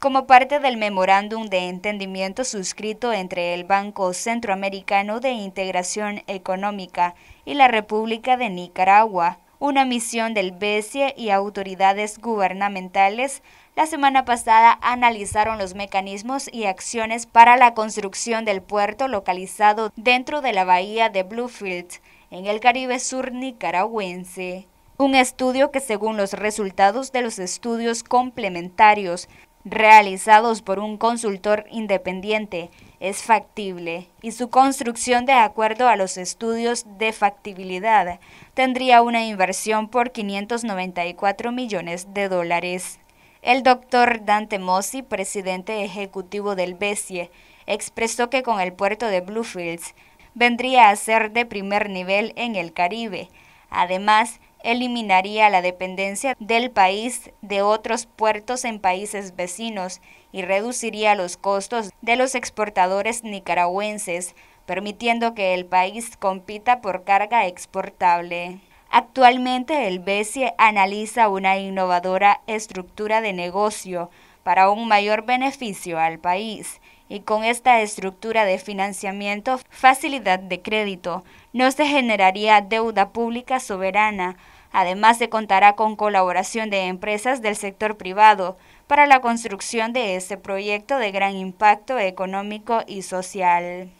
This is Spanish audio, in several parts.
como parte del memorándum de entendimiento suscrito entre el Banco Centroamericano de Integración Económica y la República de Nicaragua, una misión del BESIE y autoridades gubernamentales la semana pasada analizaron los mecanismos y acciones para la construcción del puerto localizado dentro de la bahía de Bluefield, en el Caribe Sur nicaragüense. Un estudio que según los resultados de los estudios complementarios realizados por un consultor independiente es factible y su construcción de acuerdo a los estudios de factibilidad tendría una inversión por 594 millones de dólares. El doctor Dante Mossi, presidente ejecutivo del BESIE, expresó que con el puerto de Bluefields vendría a ser de primer nivel en el Caribe. Además, eliminaría la dependencia del país de otros puertos en países vecinos y reduciría los costos de los exportadores nicaragüenses, permitiendo que el país compita por carga exportable. Actualmente el BESIE analiza una innovadora estructura de negocio para un mayor beneficio al país y con esta estructura de financiamiento, facilidad de crédito, no se generaría deuda pública soberana. Además, se contará con colaboración de empresas del sector privado para la construcción de este proyecto de gran impacto económico y social.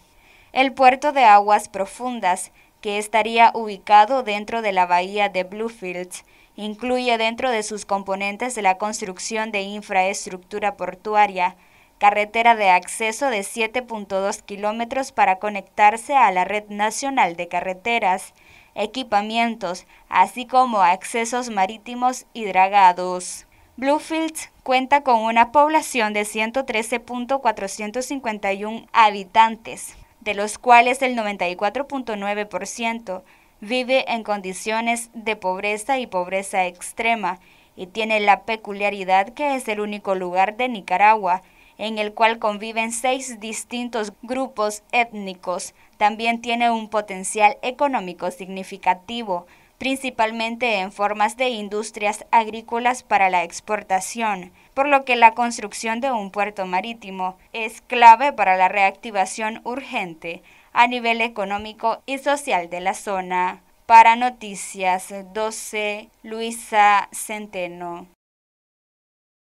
El puerto de aguas profundas, que estaría ubicado dentro de la bahía de Bluefields, incluye dentro de sus componentes la construcción de infraestructura portuaria, carretera de acceso de 7.2 kilómetros para conectarse a la Red Nacional de Carreteras, equipamientos, así como accesos marítimos y dragados. Bluefields cuenta con una población de 113.451 habitantes, de los cuales el 94.9% vive en condiciones de pobreza y pobreza extrema y tiene la peculiaridad que es el único lugar de Nicaragua en el cual conviven seis distintos grupos étnicos. También tiene un potencial económico significativo, principalmente en formas de industrias agrícolas para la exportación, por lo que la construcción de un puerto marítimo es clave para la reactivación urgente a nivel económico y social de la zona. Para Noticias 12, Luisa Centeno.